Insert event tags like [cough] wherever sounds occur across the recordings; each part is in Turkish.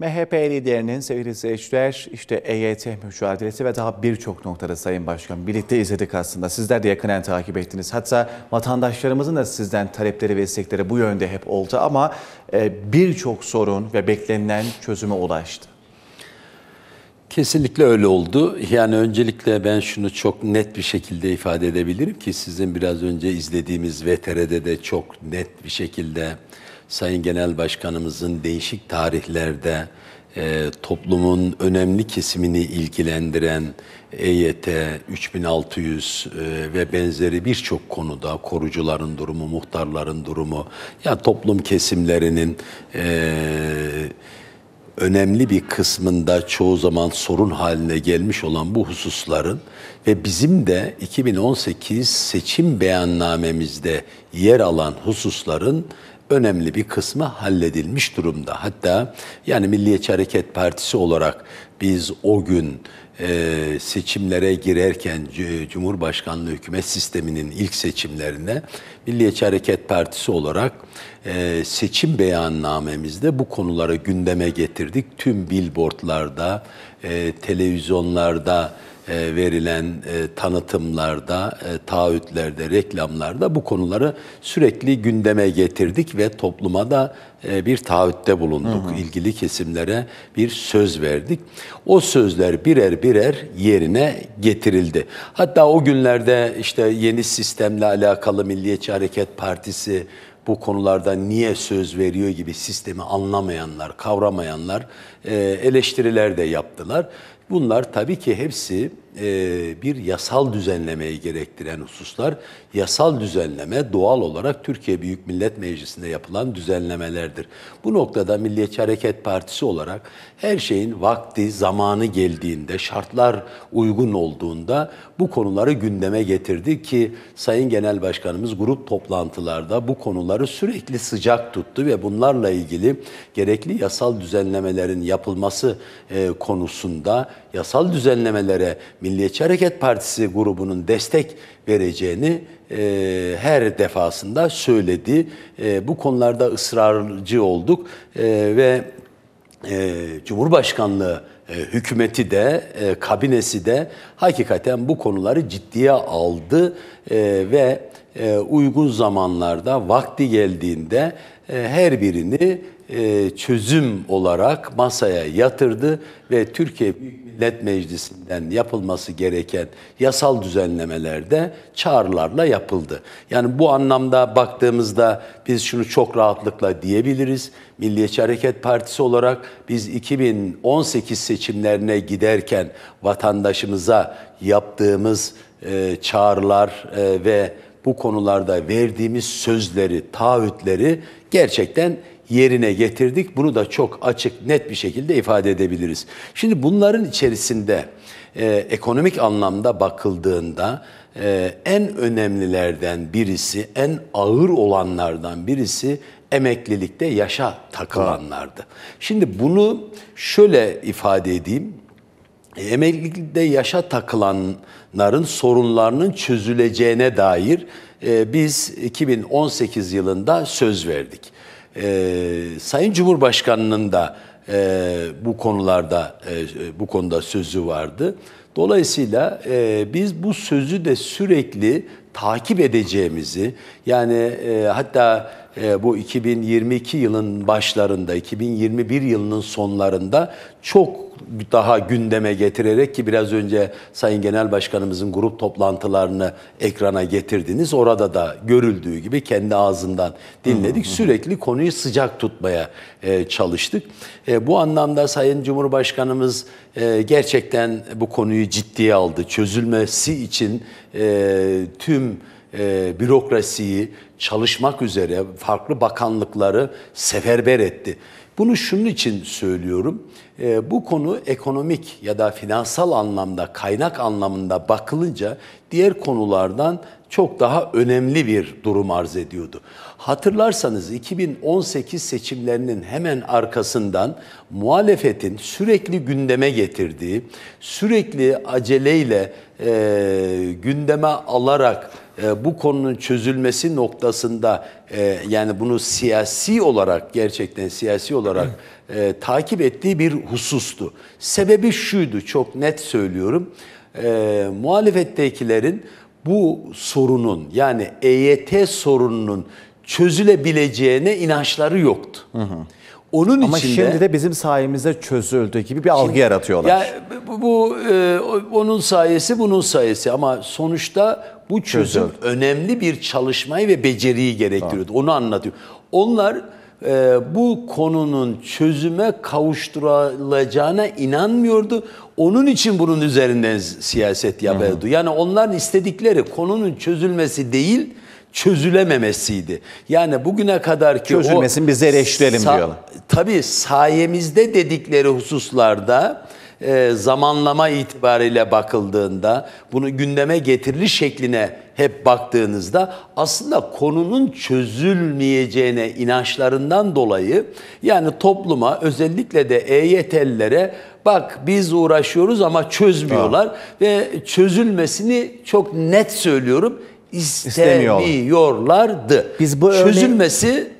MHP liderinin sevgili eşler işte EYT mücadelesi ve daha birçok noktada Sayın Başkan birlikte izledik aslında. Sizler de yakinen takip ettiniz. Hatta vatandaşlarımızın da sizden talepleri ve istekleri bu yönde hep oldu ama e, birçok sorun ve beklenilen çözüme ulaştı. Kesinlikle öyle oldu. Yani öncelikle ben şunu çok net bir şekilde ifade edebilirim ki sizin biraz önce izlediğimiz VTR'de de çok net bir şekilde Sayın Genel Başkanımızın değişik tarihlerde e, toplumun önemli kesimini ilgilendiren EYT, 3600 e, ve benzeri birçok konuda korucuların durumu, muhtarların durumu, yani toplum kesimlerinin e, önemli bir kısmında çoğu zaman sorun haline gelmiş olan bu hususların ve bizim de 2018 seçim beyannamemizde yer alan hususların önemli bir kısmı halledilmiş durumda. Hatta yani Milliyetçi Hareket Partisi olarak biz o gün e, seçimlere girerken Cumhurbaşkanlığı hükümet sisteminin ilk seçimlerine Milliyetçi Hareket Partisi olarak e, seçim beyannamemizde bu konuları gündeme getirdik. Tüm billboardlarda, e, televizyonlarda, e, verilen e, tanıtımlarda, e, taahhütlerde, reklamlarda bu konuları sürekli gündeme getirdik ve topluma da e, bir taahhütte bulunduk. Hı hı. İlgili kesimlere bir söz verdik. O sözler birer birer yerine getirildi. Hatta o günlerde işte yeni sistemle alakalı Milliyetçi Hareket Partisi bu konularda niye söz veriyor gibi sistemi anlamayanlar, kavramayanlar eleştiriler de yaptılar. Bunlar tabii ki hepsi e, bir yasal düzenlemeyi gerektiren hususlar. Yasal düzenleme doğal olarak Türkiye Büyük Millet Meclisi'nde yapılan düzenlemelerdir. Bu noktada Milliyetçi Hareket Partisi olarak her şeyin vakti, zamanı geldiğinde, şartlar uygun olduğunda bu konuları gündeme getirdi ki Sayın Genel Başkanımız grup toplantılarda bu konuları sürekli sıcak tuttu ve bunlarla ilgili gerekli yasal düzenlemelerin yapılması e, konusunda yasal düzenlemelere Milliyetçi Milliyetçi Hareket Partisi grubunun destek vereceğini e, her defasında söyledi. E, bu konularda ısrarcı olduk e, ve e, Cumhurbaşkanlığı e, hükümeti de e, kabinesi de hakikaten bu konuları ciddiye aldı e, ve e, uygun zamanlarda vakti geldiğinde e, her birini e, çözüm olarak masaya yatırdı ve Türkiye Büyük Millet Meclisi'nden yapılması gereken yasal düzenlemelerde çağrılarla yapıldı. Yani bu anlamda baktığımızda biz şunu çok rahatlıkla diyebiliriz. Milliyetçi Hareket Partisi olarak biz 2018 seçimlerine giderken vatandaşımıza yaptığımız e, çağrılar e, ve bu konularda verdiğimiz sözleri, taahhütleri gerçekten yerine getirdik. Bunu da çok açık, net bir şekilde ifade edebiliriz. Şimdi bunların içerisinde e, ekonomik anlamda bakıldığında e, en önemlilerden birisi, en ağır olanlardan birisi emeklilikte yaşa takılanlardı. Şimdi bunu şöyle ifade edeyim. E, emeklilikte yaşa takılanların sorunlarının çözüleceğine dair e, biz 2018 yılında söz verdik e, Sayın Cumhurbaşkanı'nın da e, bu konularda e, bu konuda sözü vardı. Dolayısıyla e, biz bu sözü de sürekli takip edeceğimizi yani e, hatta e, bu 2022 yılın başlarında, 2021 yılının sonlarında çok daha gündeme getirerek ki biraz önce Sayın Genel Başkanımızın grup toplantılarını ekrana getirdiniz. Orada da görüldüğü gibi kendi ağzından dinledik. Sürekli konuyu sıcak tutmaya e, çalıştık. E, bu anlamda Sayın Cumhurbaşkanımız e, gerçekten bu konuyu ciddiye aldı. Çözülmesi için e, tüm e, bürokrasiyi, çalışmak üzere farklı bakanlıkları seferber etti. Bunu şunun için söylüyorum. E, bu konu ekonomik ya da finansal anlamda, kaynak anlamında bakılınca diğer konulardan çok daha önemli bir durum arz ediyordu. Hatırlarsanız 2018 seçimlerinin hemen arkasından muhalefetin sürekli gündeme getirdiği, sürekli aceleyle e, gündeme alarak e, bu konunun çözülmesi noktasında e, yani bunu siyasi olarak gerçekten siyasi olarak e, takip ettiği bir husustu. Sebebi şuydu çok net söylüyorum. E, muhalefettekilerin bu sorunun yani EYT sorununun çözülebileceğine inançları yoktu. Hı hı. Onun Ama içinde, şimdi de bizim sayemizde çözüldü gibi bir algı şimdi, yaratıyorlar. Ya bu, bu e, onun sayesi bunun sayesi ama sonuçta bu çözüm Çözüm. önemli bir çalışmayı ve beceriyi gerektiriyordu. Onu anlatıyor. Onlar e, bu konunun çözüme kavuşturulacağına inanmıyordu. Onun için bunun üzerinden siyaset yapıyordu. Yani onların istedikleri konunun çözülmesi değil, çözülememesiydi. Yani bugüne kadar ki Çözülmesin, biz eleştirelim diyorlar. Tabii sayemizde dedikleri hususlarda e, zamanlama itibariyle bakıldığında, bunu gündeme getiriliş şekline hep baktığınızda aslında konunun çözülmeyeceğine inançlarından dolayı yani topluma özellikle de EYT'lilere bak biz uğraşıyoruz ama çözmüyorlar ha. ve çözülmesini çok net söylüyorum istemiyorlardı. Biz bu çözülmesi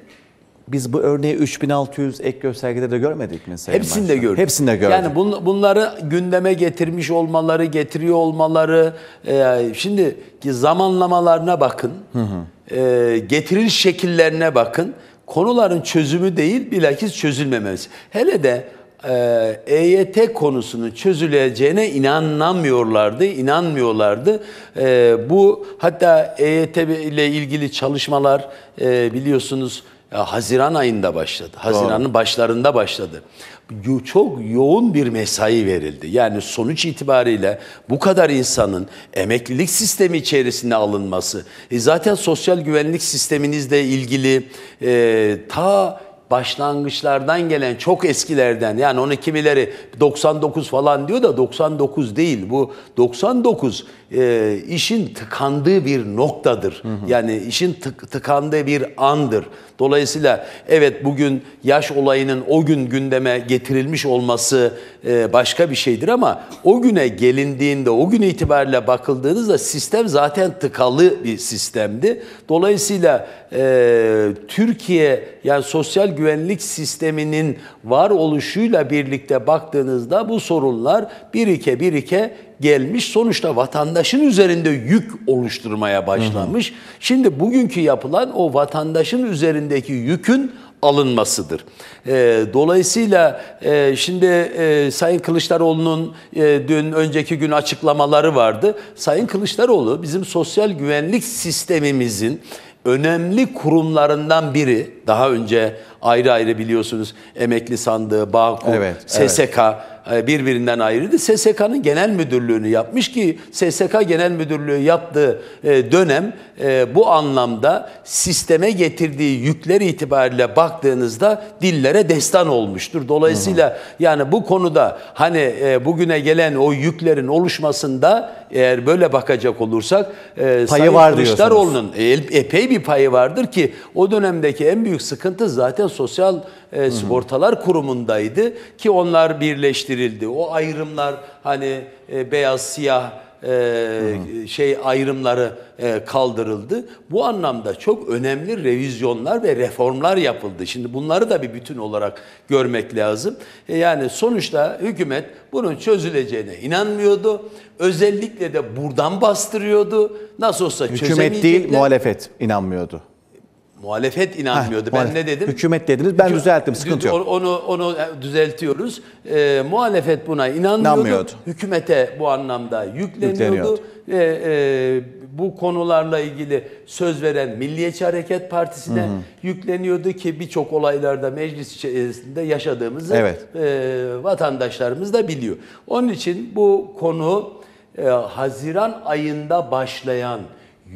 biz bu örneği 3600 ek göstergede de görmedik mi Sayın Hepsini de gördük. Hepsini gördük. Yani bun, bunları gündeme getirmiş olmaları, getiriyor olmaları. E, şimdi zamanlamalarına bakın. Hı hı. E, getiriliş şekillerine bakın. Konuların çözümü değil bilakis çözülmemesi. Hele de e, EYT konusunun çözüleceğine inanamıyorlardı, inanmıyorlardı. E, bu hatta EYT ile ilgili çalışmalar e, biliyorsunuz Haziran ayında başladı. Haziran'ın Doğru. başlarında başladı. Çok yoğun bir mesai verildi. Yani sonuç itibariyle bu kadar insanın emeklilik sistemi içerisinde alınması, e, zaten sosyal güvenlik sisteminizle ilgili e, ta başlangıçlardan gelen çok eskilerden yani onu kimileri 99 falan diyor da 99 değil bu 99 e, işin tıkandığı bir noktadır. Hı hı. Yani işin tık, tıkandığı bir andır. Dolayısıyla evet bugün yaş olayının o gün gündeme getirilmiş olması e, başka bir şeydir ama o güne gelindiğinde, o gün itibariyle bakıldığınızda sistem zaten tıkalı bir sistemdi. Dolayısıyla e, Türkiye yani sosyal güvenlik sisteminin var oluşuyla birlikte baktığınızda bu sorunlar birike birike gelmiş. Sonuçta vatandaşın üzerinde yük oluşturmaya başlamış. Hı hı. Şimdi bugünkü yapılan o vatandaşın üzerindeki yükün alınmasıdır. E, dolayısıyla e, şimdi e, Sayın Kılıçdaroğlu'nun e, dün önceki gün açıklamaları vardı. Sayın Kılıçdaroğlu bizim sosyal güvenlik sistemimizin önemli kurumlarından biri. Daha önce ayrı ayrı biliyorsunuz emekli sandığı, Bağkur, evet, SSK evet e, birbirinden ayrıydı. SSK'nın genel müdürlüğünü yapmış ki SSK genel müdürlüğü yaptığı e, dönem e, bu anlamda sisteme getirdiği yükler itibariyle baktığınızda dillere destan olmuştur. Dolayısıyla hı yani bu konuda hani bugüne gelen o yüklerin oluşmasında eğer böyle bakacak olursak payı Sayın var Kılıçdaroğlu'nun epey bir payı vardır ki o dönemdeki en büyük sıkıntı zaten sosyal e, sigortalar kurumundaydı ki onlar birleştirildi. O ayrımlar hani e, beyaz siyah e, şey ayrımları e, kaldırıldı. Bu anlamda çok önemli revizyonlar ve reformlar yapıldı. Şimdi bunları da bir bütün olarak görmek lazım. E, yani sonuçta hükümet bunun çözüleceğine inanmıyordu. Özellikle de buradan bastırıyordu. Nasıl olsa Hükümet değil muhalefet inanmıyordu. Muhalefet inanmıyordu. Ha, ben muhalefet. ne dedim? Hükümet dediniz. Ben Hükümet, düzelttim. Sıkıntı yok. Onu onu e, düzeltiyoruz. E, muhalefet buna inanmıyordu. inanmıyordu. Hükümete bu anlamda yükleniyordu. yükleniyordu. E, e, bu konularla ilgili söz veren Milliyetçi Hareket Partisi'ne Hı-hı. yükleniyordu ki birçok olaylarda meclis içerisinde yaşadığımızı evet. e, vatandaşlarımız da biliyor. Onun için bu konu e, Haziran ayında başlayan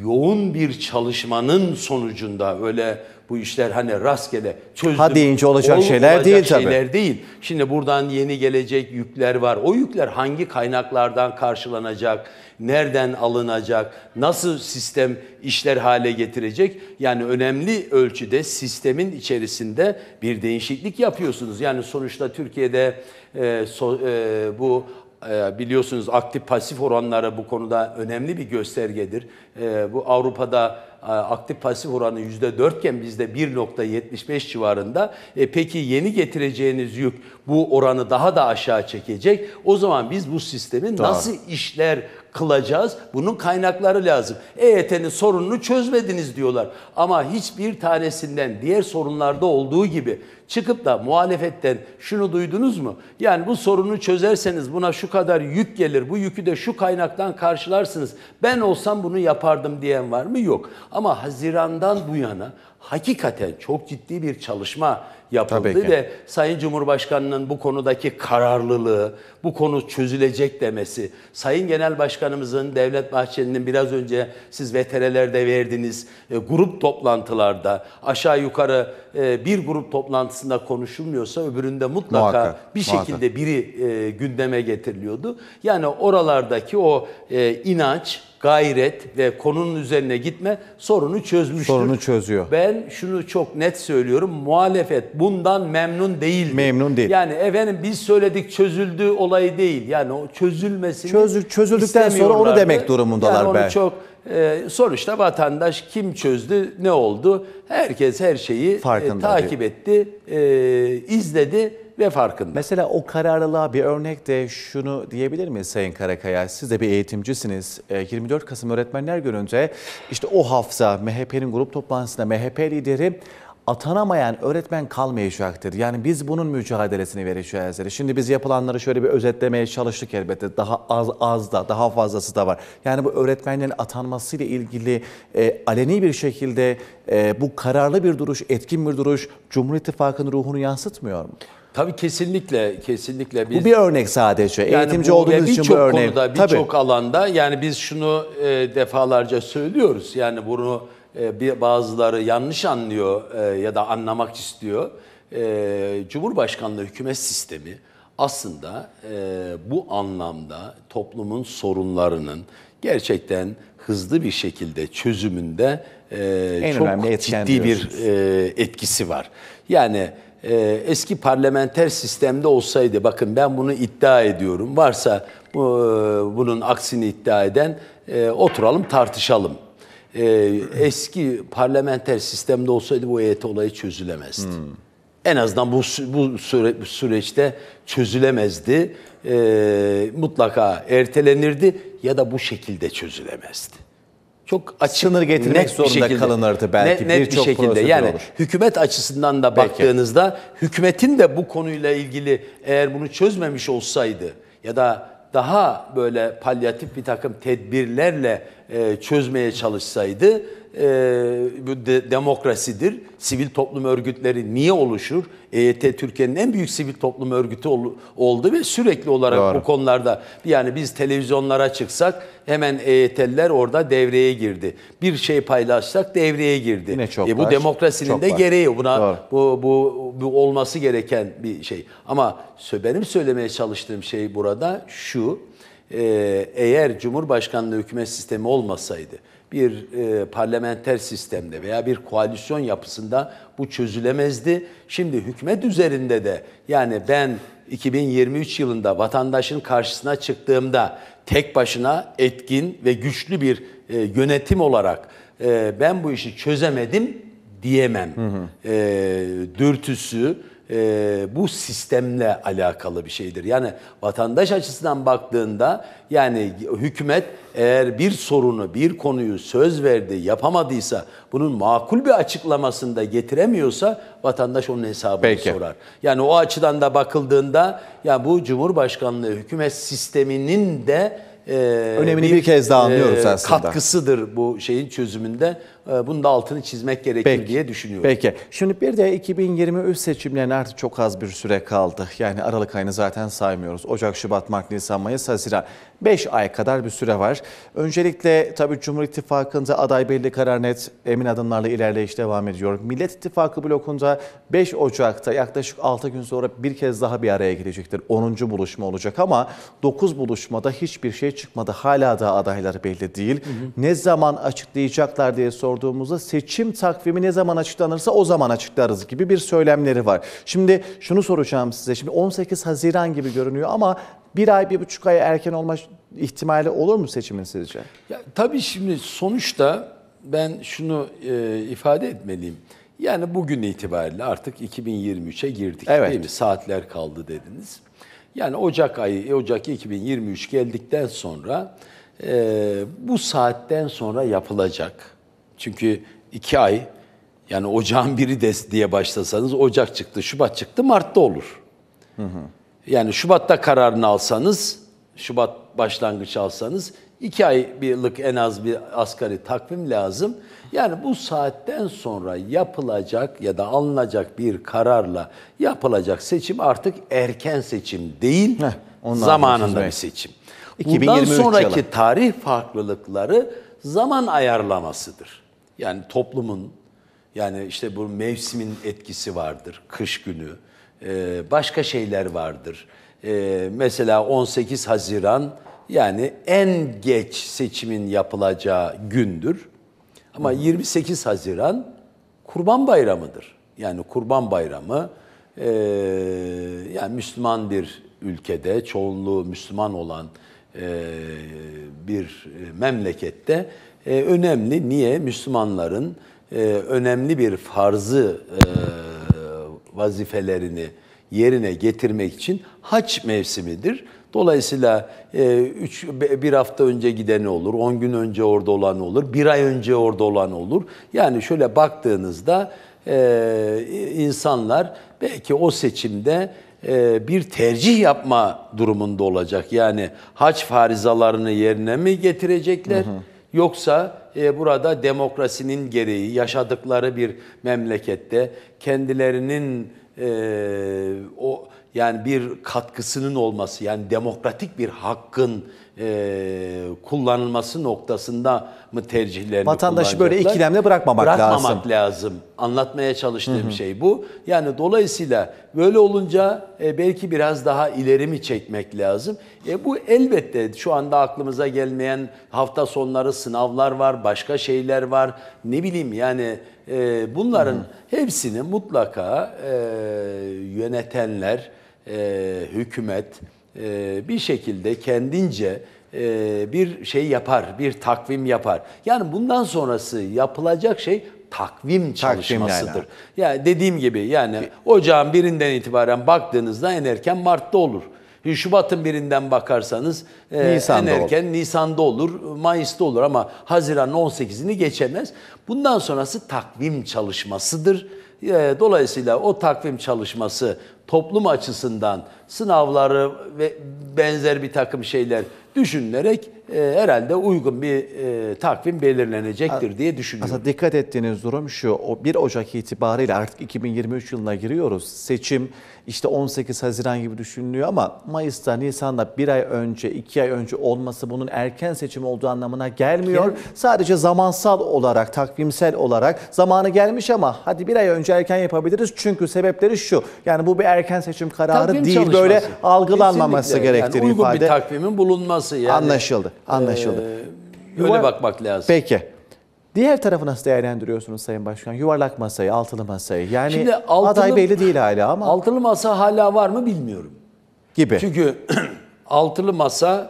yoğun bir çalışmanın sonucunda öyle bu işler hani rastgele çözdüm. Ha deyince olacak şeyler olacak değil tabii. şeyler değil. Şimdi buradan yeni gelecek yükler var. O yükler hangi kaynaklardan karşılanacak, nereden alınacak, nasıl sistem işler hale getirecek? Yani önemli ölçüde sistemin içerisinde bir değişiklik yapıyorsunuz. Yani sonuçta Türkiye'de e, so, e, bu ee, biliyorsunuz aktif pasif oranları bu konuda önemli bir göstergedir. Ee, bu Avrupa'da e, aktif pasif oranı %4 iken bizde 1.75 civarında. E peki yeni getireceğiniz yük bu oranı daha da aşağı çekecek. O zaman biz bu sistemin Doğru. nasıl işler kılacağız. Bunun kaynakları lazım. EYT'nin sorununu çözmediniz diyorlar. Ama hiçbir tanesinden diğer sorunlarda olduğu gibi çıkıp da muhalefetten şunu duydunuz mu? Yani bu sorunu çözerseniz buna şu kadar yük gelir, bu yükü de şu kaynaktan karşılarsınız. Ben olsam bunu yapardım diyen var mı? Yok. Ama Haziran'dan bu yana hakikaten çok ciddi bir çalışma yapıldı ve Sayın Cumhurbaşkanı'nın bu konudaki kararlılığı, bu konu çözülecek demesi, Sayın Genel Başkanımızın Devlet Bahçeli'nin biraz önce siz VTR'lerde verdiniz e, grup toplantılarda aşağı yukarı e, bir grup toplantısında konuşulmuyorsa öbüründe mutlaka muhakkak, bir şekilde biri e, gündeme getiriliyordu. Yani oralardaki o e, inanç gayret ve konunun üzerine gitme sorunu çözmüştür. Sorunu çözüyor. Ben şunu çok net söylüyorum. Muhalefet bundan memnun değil. Memnun değil. Yani efendim biz söyledik çözüldü olayı değil. Yani o çözülmesini Çözü, Çözüldükten sonra onu demek durumundalar yani onu belki. çok e, sonuçta vatandaş kim çözdü, ne oldu? Herkes her şeyi e, takip etti, e, izledi ve farkında. Mesela o kararlılığa bir örnek de şunu diyebilir miyiz Sayın Karakaya? Siz de bir eğitimcisiniz. 24 ee, Kasım Öğretmenler Günü'nde işte o hafta MHP'nin grup toplantısında MHP lideri atanamayan öğretmen kalmayacaktır. Yani biz bunun mücadelesini vereceğiz. Şimdi biz yapılanları şöyle bir özetlemeye çalıştık elbette. Daha az, az da daha fazlası da var. Yani bu öğretmenlerin atanmasıyla ilgili e, aleni bir şekilde e, bu kararlı bir duruş, etkin bir duruş Cumhur İttifakı'nın ruhunu yansıtmıyor mu? Tabii kesinlikle kesinlikle biz Bu bir örnek sadece. Yani Eğitimci bu, olduğumuz için bu örnek. Birçok konuda, birçok alanda yani biz şunu e, defalarca söylüyoruz. Yani bunu e, bir bazıları yanlış anlıyor e, ya da anlamak istiyor. E, Cumhurbaşkanlığı hükümet sistemi aslında bu anlamda toplumun sorunlarının gerçekten hızlı bir şekilde çözümünde en çok ciddi bir etkisi var. Yani eski parlamenter sistemde olsaydı bakın ben bunu iddia ediyorum varsa bunun aksini iddia eden oturalım tartışalım e, eski parlamenter sistemde olsaydı bu EYT olayı çözülemezdi. Hmm. En azından bu bu süre, süreçte çözülemezdi. E, mutlaka ertelenirdi ya da bu şekilde çözülemezdi. Çok açık, sınır getirmek net zorunda şekilde, kalınırdı belki net, net bir, bir şekilde. Yani olur. hükümet açısından da belki. baktığınızda hükümetin de bu konuyla ilgili eğer bunu çözmemiş olsaydı ya da daha böyle palyatif bir takım tedbirlerle e, çözmeye çalışsaydı e, bu demokrasidir. Sivil toplum örgütleri niye oluşur? EYT Türkiye'nin en büyük sivil toplum örgütü oldu ve sürekli olarak Doğru. bu konularda yani biz televizyonlara çıksak hemen EYT'liler orada devreye girdi. Bir şey paylaşsak devreye girdi. Yine çok e, bu var. demokrasinin çok de var. gereği buna bu, bu bu olması gereken bir şey. Ama benim söylemeye çalıştığım şey burada şu. Ee, eğer Cumhurbaşkanlığı hükümet sistemi olmasaydı bir e, parlamenter sistemde veya bir koalisyon yapısında bu çözülemezdi. Şimdi hükümet üzerinde de yani ben 2023 yılında vatandaşın karşısına çıktığımda tek başına etkin ve güçlü bir e, yönetim olarak e, ben bu işi çözemedim diyemem. Hı hı. E, dürtüsü, e, bu sistemle alakalı bir şeydir. Yani vatandaş açısından baktığında yani hükümet eğer bir sorunu, bir konuyu söz verdi, yapamadıysa, bunun makul bir açıklamasında getiremiyorsa vatandaş onun hesabını Peki. sorar. Yani o açıdan da bakıldığında ya bu Cumhurbaşkanlığı hükümet sisteminin de e, önemini bir, bir kez daha e, anlıyoruz aslında. Katkısıdır bu şeyin çözümünde. Ee, bunun da altını çizmek gerekir peki, diye düşünüyorum. Peki. Şimdi bir de 2023 seçimlerine artık çok az bir süre kaldı. Yani Aralık ayını zaten saymıyoruz. Ocak, Şubat, Mart, Nisan, Mayıs, Haziran. 5 ay kadar bir süre var. Öncelikle tabii Cumhur İttifakı'nda aday belli karar net. Emin adımlarla ilerleyiş devam ediyor. Millet İttifakı blokunda 5 Ocak'ta yaklaşık 6 gün sonra bir kez daha bir araya gelecektir. 10. buluşma olacak ama 9 buluşmada hiçbir şey çıkmadı. Hala da adaylar belli değil. Hı hı. Ne zaman açıklayacaklar diye sor sorduğumuzda seçim takvimi ne zaman açıklanırsa o zaman açıklarız gibi bir söylemleri var. Şimdi şunu soracağım size. Şimdi 18 Haziran gibi görünüyor ama bir ay, bir buçuk ay erken olma ihtimali olur mu seçimin sizce? Ya, tabii şimdi sonuçta ben şunu e, ifade etmeliyim. Yani bugün itibariyle artık 2023'e girdik evet. değil mi? Saatler kaldı dediniz. Yani Ocak ayı, e, Ocak 2023 geldikten sonra e, bu saatten sonra yapılacak çünkü iki ay yani ocağın biri des diye başlasanız Ocak çıktı, Şubat çıktı, Mart'ta olur. Hı hı. Yani Şubat'ta kararını alsanız, Şubat başlangıç alsanız iki ay birlik en az bir asgari takvim lazım. Yani bu saatten sonra yapılacak ya da alınacak bir kararla yapılacak seçim artık erken seçim değil, Heh, zamanında bir seçim. Bundan sonraki yılı. tarih farklılıkları zaman ayarlamasıdır. Yani toplumun yani işte bu mevsimin etkisi vardır. Kış günü. Ee, başka şeyler vardır. Ee, mesela 18 Haziran yani en geç seçimin yapılacağı gündür. Ama 28 Haziran Kurban Bayramı'dır. Yani Kurban Bayramı e, yani Müslüman bir ülkede, çoğunluğu Müslüman olan e, bir e, memlekette e, önemli. Niye? Müslümanların e, önemli bir farzı e, vazifelerini yerine getirmek için haç mevsimidir. Dolayısıyla e, üç, bir hafta önce gideni olur, on gün önce orada olan olur, bir ay önce orada olan olur. Yani şöyle baktığınızda e, insanlar belki o seçimde e, bir tercih yapma durumunda olacak. Yani haç farizalarını yerine mi getirecekler? Hı hı Yoksa e, burada demokrasinin gereği yaşadıkları bir memlekette kendilerinin e, o yani bir katkısının olması yani demokratik bir hakkın e, kullanılması noktasında mı tercihlerini Vatandaşı böyle ikilemle bırakmamak, bırakmamak lazım. lazım. Anlatmaya çalıştığım hı hı. şey bu. Yani dolayısıyla böyle olunca e, belki biraz daha ileri mi çekmek lazım? E, bu elbette şu anda aklımıza gelmeyen hafta sonları sınavlar var, başka şeyler var. Ne bileyim yani e, bunların hı hı. hepsini mutlaka e, yönetenler, e, hükümet, ee, bir şekilde kendince e, bir şey yapar, bir takvim yapar. Yani bundan sonrası yapılacak şey takvim çalışmasıdır. Yani dediğim gibi yani ocağın birinden itibaren baktığınızda en erken Mart'ta olur. Şubat'ın birinden bakarsanız e, Nisan'da en erken olur. Nisan'da olur, Mayıs'ta olur ama Haziran 18'ini geçemez. Bundan sonrası takvim çalışmasıdır. Ee, dolayısıyla o takvim çalışması toplum açısından sınavları ve benzer bir takım şeyler düşünülerek e, herhalde uygun bir e, takvim belirlenecektir diye düşünüyorum. Aslında dikkat ettiğiniz durum şu, o 1 Ocak itibariyle artık 2023 yılına giriyoruz. Seçim işte 18 Haziran gibi düşünülüyor ama Mayıs'ta, Nisan'da bir ay önce, iki ay önce olması bunun erken seçim olduğu anlamına gelmiyor. Gel. Sadece zamansal olarak, takvimsel olarak zamanı gelmiş ama hadi bir ay önce erken yapabiliriz. Çünkü sebepleri şu, yani bu bir erken seçim kararı Takvim değil, çalışması. böyle algılanmaması Kesinlikle. gerektiğini yani uygun ifade. Uygun bir takvimin bulunması. Yani. Anlaşıldı. Anlaşıldı. Ee, öyle bakmak lazım. Peki. Diğer tarafı nasıl değerlendiriyorsunuz Sayın Başkan? Yuvarlak masayı, altılı masayı. Yani Şimdi altılı, aday belli değil hala ama. Altılı masa hala var mı bilmiyorum. Gibi. Çünkü [clears throat] altılı masa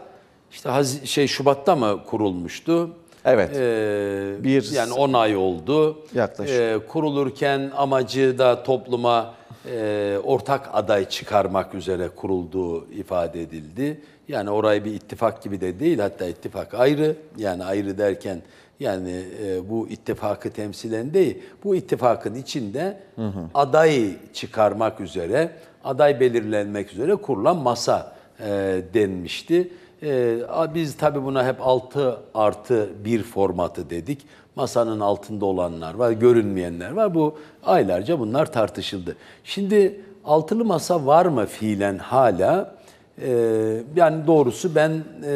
işte şey Şubat'ta mı kurulmuştu? Evet. Ee, bir yani 10 ay oldu. Yaklaşık. Ee, kurulurken amacı da topluma e, ortak aday çıkarmak üzere kurulduğu ifade edildi. Yani orayı bir ittifak gibi de değil hatta ittifak ayrı yani ayrı derken yani e, bu ittifakı temsilen değil bu ittifakın içinde hı hı. aday çıkarmak üzere aday belirlenmek üzere kurulan masa e, denmişti. Ee, biz tabii buna hep 6 artı 1 formatı dedik. Masanın altında olanlar var, görünmeyenler var. Bu aylarca bunlar tartışıldı. Şimdi altılı masa var mı fiilen hala? Ee, yani doğrusu ben e,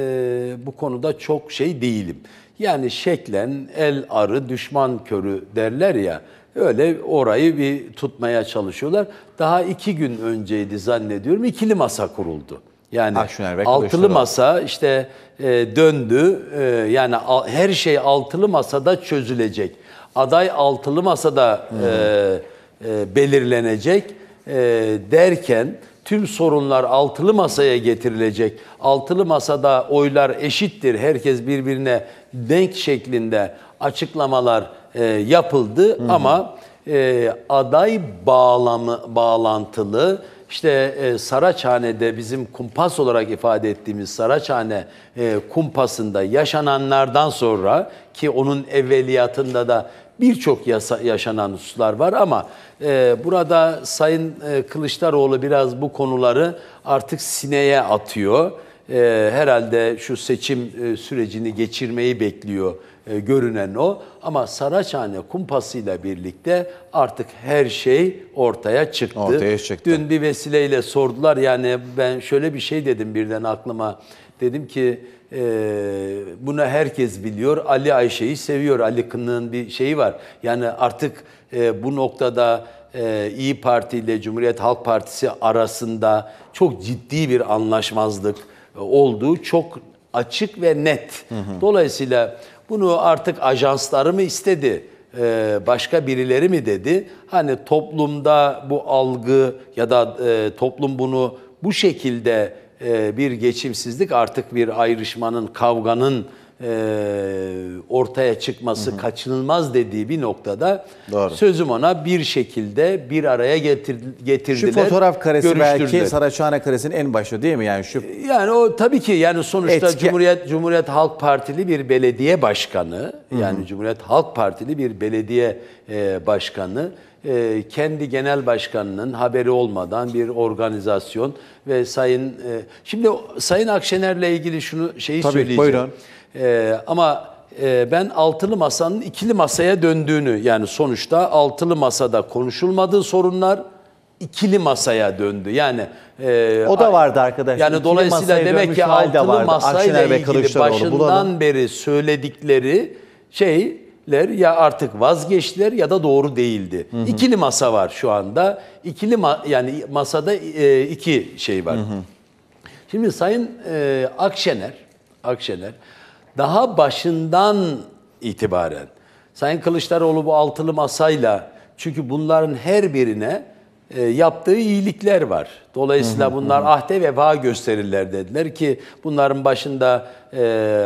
bu konuda çok şey değilim. Yani şeklen el arı düşman körü derler ya. Öyle orayı bir tutmaya çalışıyorlar. Daha iki gün önceydi zannediyorum ikili masa kuruldu. Yani Akşener altılı masa işte e, döndü. E, yani a, her şey altılı masada çözülecek. Aday altılı masada e, e, belirlenecek e, derken tüm sorunlar altılı masaya getirilecek. Altılı masada oylar eşittir. Herkes birbirine denk şeklinde açıklamalar e, yapıldı hı hı. ama e, aday bağlamı bağlantılı işte e, Saraçhane'de bizim kumpas olarak ifade ettiğimiz Saraçhane e, kumpasında yaşananlardan sonra ki onun evveliyatında da birçok yaşanan hususlar var ama e, burada Sayın e, Kılıçdaroğlu biraz bu konuları artık sineye atıyor e, herhalde şu seçim e, sürecini geçirmeyi bekliyor e, görünen o. Ama Saraçhane kumpasıyla birlikte artık her şey ortaya çıktı. Ortaya çıktı. Dün bir vesileyle sordular yani ben şöyle bir şey dedim birden aklıma. Dedim ki e, bunu herkes biliyor. Ali Ayşe'yi seviyor. Ali Kınık'ın bir şeyi var. Yani artık e, bu noktada e, İyi Parti ile Cumhuriyet Halk Partisi arasında çok ciddi bir anlaşmazlık, olduğu çok açık ve net. Hı hı. Dolayısıyla bunu artık ajansları mı istedi, e, başka birileri mi dedi? Hani toplumda bu algı ya da e, toplum bunu bu şekilde e, bir geçimsizlik artık bir ayrışmanın, kavganın e, ortaya çıkması hı hı. kaçınılmaz dediği bir noktada Doğru. sözüm ona bir şekilde bir araya getir, getirdiler. Şu fotoğraf karesi belki Saraçhane karesinin en başı değil mi? Yani şu e, Yani o tabii ki yani sonuçta Etki... Cumhuriyet Cumhuriyet Halk Partili bir belediye başkanı yani hı hı. Cumhuriyet Halk Partili bir belediye e, başkanı e, kendi genel başkanının haberi olmadan bir organizasyon ve sayın e, şimdi sayın Akşener'le ilgili şunu şeyi Tabii, söyleyeceğim. Buyurun. E, ama e, ben altılı masanın ikili masaya döndüğünü yani sonuçta altılı masada konuşulmadığı sorunlar ikili masaya döndü. Yani e, o da vardı arkadaşlar. Yani ikili dolayısıyla demek ki altılı vardı. masayla Akşener ilgili başından beri söyledikleri şeyler ya artık vazgeçtiler ya da doğru değildi. Hı hı. İkili masa var şu anda. İkili ma yani masada e, iki şey var. Hı hı. Şimdi Sayın e, Akşener Akşener daha başından itibaren Sayın Kılıçdaroğlu bu altılı masayla çünkü bunların her birine e, yaptığı iyilikler var. Dolayısıyla hı hı, bunlar hı. ahde vefa gösterirler dediler ki bunların başında e,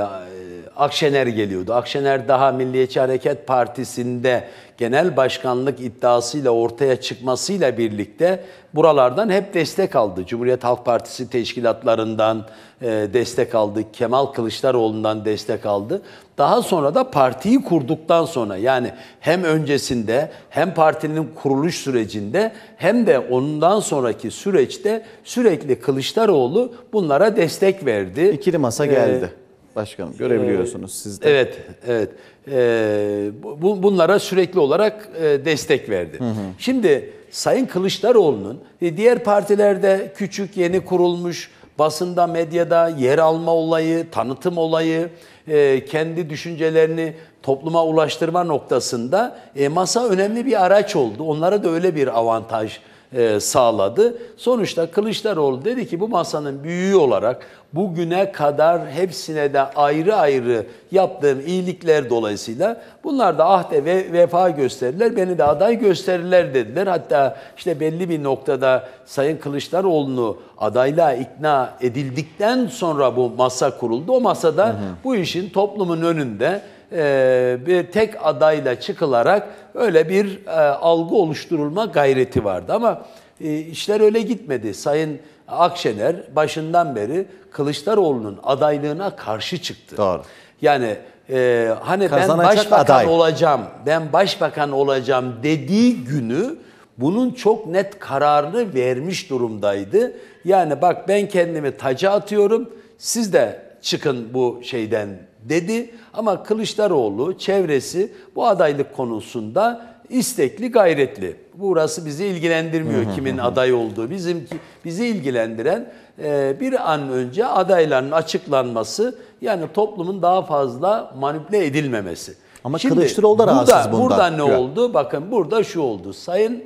Akşener geliyordu. Akşener daha Milliyetçi Hareket Partisi'nde genel başkanlık iddiasıyla ortaya çıkmasıyla birlikte buralardan hep destek aldı. Cumhuriyet Halk Partisi teşkilatlarından e, destek aldı, Kemal Kılıçdaroğlu'ndan destek aldı. Daha sonra da partiyi kurduktan sonra yani hem öncesinde hem partinin kuruluş sürecinde hem de ondan sonraki süreçte sürekli Kılıçdaroğlu bunlara destek verdi. İkili masa e, geldi. Ee, Başkanım görebiliyorsunuz siz de. Evet, evet. Ee, bunlara sürekli olarak e, destek verdi. Hı hı. Şimdi Sayın Kılıçdaroğlu'nun e, diğer partilerde küçük yeni kurulmuş basında, medyada yer alma olayı, tanıtım olayı, e, kendi düşüncelerini topluma ulaştırma noktasında masa önemli bir araç oldu. Onlara da öyle bir avantaj e, sağladı. Sonuçta Kılıçdaroğlu dedi ki bu masanın büyüğü olarak bugüne kadar hepsine de ayrı ayrı yaptığım iyilikler dolayısıyla bunlar da ahde ve vefa gösterirler, beni de aday gösterirler dediler. Hatta işte belli bir noktada Sayın Kılıçdaroğlu'nu adayla ikna edildikten sonra bu masa kuruldu. O masada hı hı. bu işin toplumun önünde e, bir tek adayla çıkılarak öyle bir e, algı oluşturulma gayreti vardı. Ama e, işler öyle gitmedi. Sayın Akşener başından beri Kılıçdaroğlu'nun adaylığına karşı çıktı. Doğru. Yani e, hani Kazanacak ben başbakan aday. olacağım, ben başbakan olacağım dediği günü bunun çok net kararını vermiş durumdaydı. Yani bak ben kendimi taca atıyorum, siz de çıkın bu şeyden dedi ama Kılıçdaroğlu çevresi bu adaylık konusunda istekli, gayretli. Burası bizi ilgilendirmiyor kimin aday olduğu. Bizim bizi ilgilendiren e, bir an önce adayların açıklanması yani toplumun daha fazla manipüle edilmemesi. Ama Şimdi, Kılıçdaroğlu da rahatsız burada, bundan. Burada ne ya. oldu? Bakın burada şu oldu. Sayın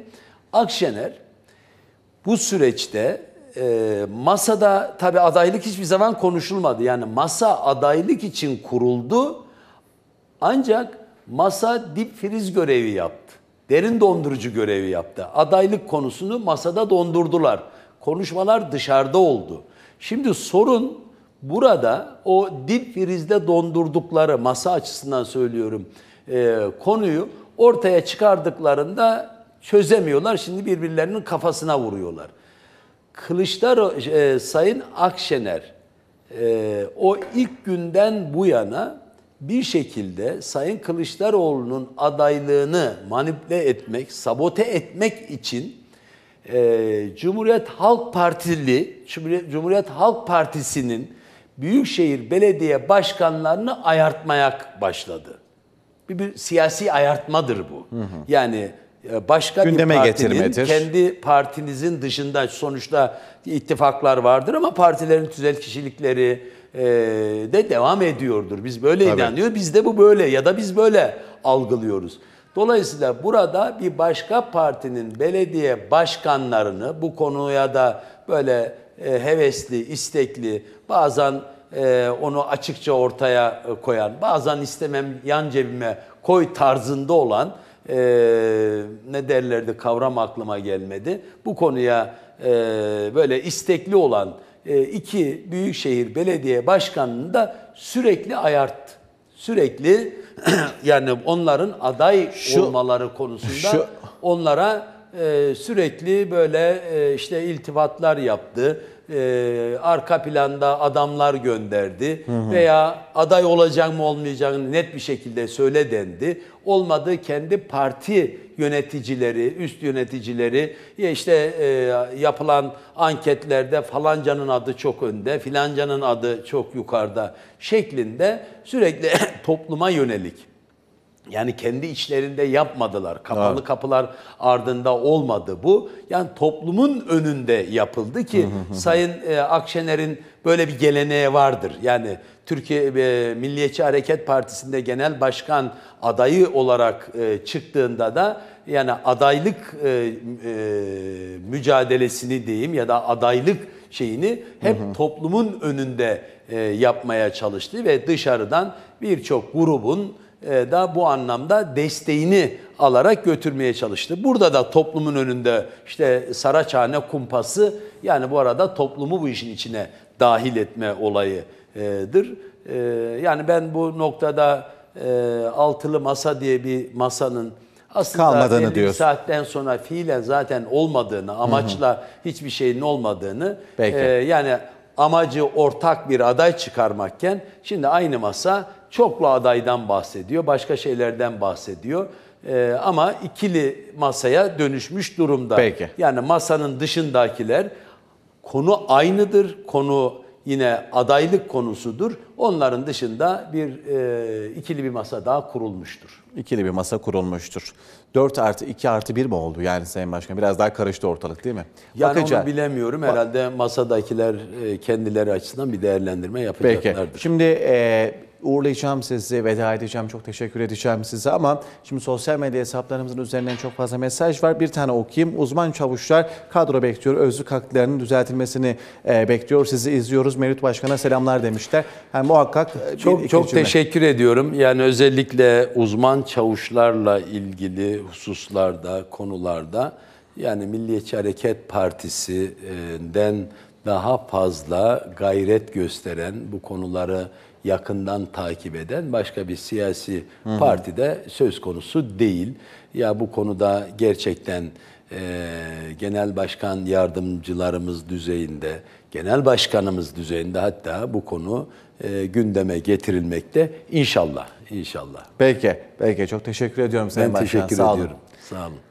Akşener bu süreçte e, masada tabii adaylık hiçbir zaman konuşulmadı. Yani masa adaylık için kuruldu ancak masa dip friz görevi yaptı. Derin dondurucu görevi yaptı. Adaylık konusunu masada dondurdular. Konuşmalar dışarıda oldu. Şimdi sorun burada o dip frizde dondurdukları masa açısından söylüyorum e, konuyu ortaya çıkardıklarında çözemiyorlar. Şimdi birbirlerinin kafasına vuruyorlar. Kılıçdaroğlu, e, Sayın Akşener e, o ilk günden bu yana bir şekilde Sayın Kılıçdaroğlu'nun adaylığını manipüle etmek, sabote etmek için e, Cumhuriyet Halk Partili, Cumhuriyet, Cumhuriyet Halk Partisi'nin büyükşehir belediye başkanlarını ayartmaya başladı. Bir, bir siyasi ayartmadır bu. Hı hı. Yani e, başka Gündeme bir partinin getirmedir. kendi partinizin dışında sonuçta ittifaklar vardır ama partilerin tüzel kişilikleri e, de devam ediyordur. Biz böyle Tabii. inanıyoruz. Biz de bu böyle ya da biz böyle algılıyoruz. Dolayısıyla burada bir başka partinin belediye başkanlarını bu konuya da böyle e, hevesli, istekli, bazen onu açıkça ortaya koyan, bazen istemem yan cebime koy tarzında olan e, ne derlerdi kavram aklıma gelmedi. Bu konuya e, böyle istekli olan e, iki büyükşehir belediye başkanını da sürekli ayarttı. Sürekli [clears throat] yani onların aday şu, olmaları konusunda şu, onlara e, sürekli böyle e, işte iltifatlar yaptı. E, arka planda adamlar gönderdi hı hı. veya aday olacak mı olmayacağını net bir şekilde söyle dendi. Olmadı kendi parti yöneticileri, üst yöneticileri işte yapılan anketlerde falancanın adı çok önde, filancanın adı çok yukarıda şeklinde sürekli [coughs] topluma yönelik yani kendi içlerinde yapmadılar. Kapalı evet. kapılar ardında olmadı bu. Yani toplumun önünde yapıldı ki Sayın e, Akşener'in böyle bir geleneği vardır. Yani Türkiye e, Milliyetçi Hareket Partisi'nde genel başkan adayı olarak e, çıktığında da yani adaylık mücadelesini diyeyim ya da adaylık şeyini hep toplumun önünde yapmaya çalıştı ve dışarıdan birçok grubun e, da bu anlamda desteğini alarak götürmeye çalıştı. Burada da toplumun önünde işte Saraçhane kumpası yani bu arada toplumu bu işin içine dahil etme olayıdır. E, yani ben bu noktada e, altılı masa diye bir masanın aslında kalmadığını belli saatten sonra fiilen zaten olmadığını, amaçla Hı-hı. hiçbir şeyin olmadığını Peki. E, yani amacı ortak bir aday çıkarmakken şimdi aynı masa çoklu adaydan bahsediyor, başka şeylerden bahsediyor. Ee, ama ikili masaya dönüşmüş durumda. Peki. Yani masanın dışındakiler konu aynıdır, konu yine adaylık konusudur. Onların dışında bir e, ikili bir masa daha kurulmuştur. İkili bir masa kurulmuştur. 4 artı 2 artı 1 mi oldu yani Sayın Başkan? Biraz daha karıştı ortalık değil mi? Yani Bakacağız. onu bilemiyorum. Herhalde masadakiler e, kendileri açısından bir değerlendirme yapacaklardır. Peki. Şimdi e, uğurlayacağım sizi, veda edeceğim. Çok teşekkür edeceğim size ama şimdi sosyal medya hesaplarımızın üzerinden çok fazla mesaj var. Bir tane okuyayım. Uzman çavuşlar kadro bekliyor. Özlük haklarının düzeltilmesini e, bekliyor. Sizi izliyoruz. Mevlüt Başkan'a selamlar demişler. Yani muhakkak e, bir, çok çok cümle. teşekkür ediyorum. Yani özellikle uzman çavuşlarla ilgili hususlarda, konularda yani Milliyetçi Hareket Partisi'den daha fazla gayret gösteren bu konuları yakından takip eden başka bir siyasi parti de söz konusu değil. Ya bu konuda gerçekten e, genel başkan yardımcılarımız düzeyinde, genel başkanımız düzeyinde hatta bu konu e, gündeme getirilmekte inşallah, inşallah. Peki, peki çok teşekkür ediyorum Sayın ben Başkan. Ben teşekkür Sağ ediyorum. Olun. Sağ olun.